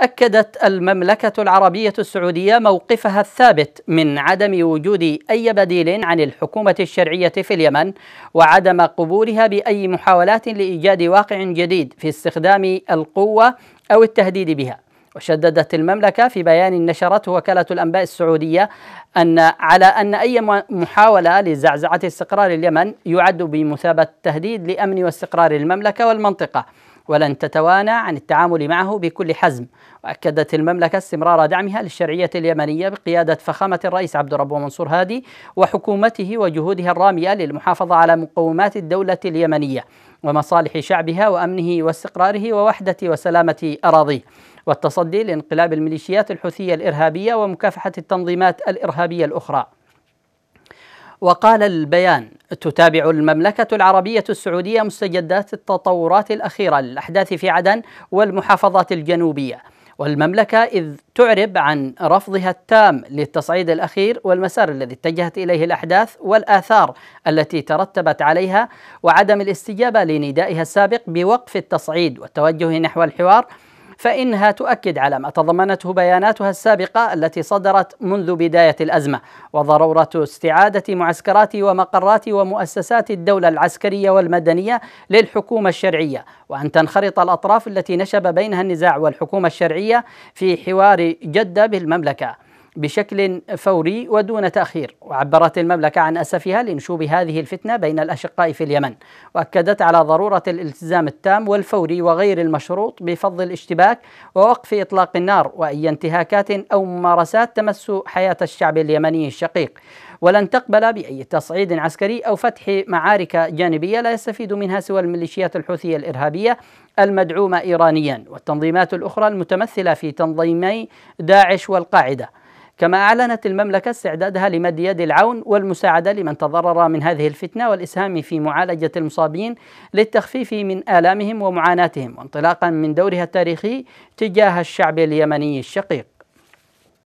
أكدت المملكة العربية السعودية موقفها الثابت من عدم وجود أي بديل عن الحكومة الشرعية في اليمن وعدم قبولها بأي محاولات لإيجاد واقع جديد في استخدام القوة أو التهديد بها وشددت المملكة في بيان نشرته وكالة الأنباء السعودية أن على أن أي محاولة لزعزعة استقرار اليمن يعد بمثابة تهديد لأمن واستقرار المملكة والمنطقة ولن تتوانى عن التعامل معه بكل حزم وأكدت المملكة استمرار دعمها للشرعية اليمنية بقيادة فخامة الرئيس عبد الرب منصور هادي وحكومته وجهودها الرامية للمحافظة على مقومات الدولة اليمنية ومصالح شعبها وأمنه واستقراره ووحدة وسلامة أراضيه والتصدي لانقلاب الميليشيات الحوثية الإرهابية ومكافحة التنظيمات الإرهابية الأخرى وقال البيان تتابع المملكة العربية السعودية مستجدات التطورات الأخيرة للأحداث في عدن والمحافظات الجنوبية والمملكة إذ تعرب عن رفضها التام للتصعيد الأخير والمسار الذي اتجهت إليه الأحداث والآثار التي ترتبت عليها وعدم الاستجابة لندائها السابق بوقف التصعيد والتوجه نحو الحوار فإنها تؤكد على ما تضمنته بياناتها السابقة التي صدرت منذ بداية الأزمة وضرورة استعادة معسكرات ومقرات ومؤسسات الدولة العسكرية والمدنية للحكومة الشرعية وأن تنخرط الأطراف التي نشب بينها النزاع والحكومة الشرعية في حوار جدة بالمملكة بشكل فوري ودون تأخير وعبرت المملكة عن أسفها لنشوب هذه الفتنة بين الأشقاء في اليمن وأكدت على ضرورة الالتزام التام والفوري وغير المشروط بفض الاشتباك ووقف إطلاق النار وأي انتهاكات أو ممارسات تمس حياة الشعب اليمني الشقيق ولن تقبل بأي تصعيد عسكري أو فتح معارك جانبية لا يستفيد منها سوى الميليشيات الحوثية الإرهابية المدعومة إيرانيا والتنظيمات الأخرى المتمثلة في تنظيمي داعش والقاعدة كما أعلنت المملكة استعدادها لمد يد العون والمساعدة لمن تضرر من هذه الفتنة والإسهام في معالجة المصابين للتخفيف من آلامهم ومعاناتهم وانطلاقا من دورها التاريخي تجاه الشعب اليمني الشقيق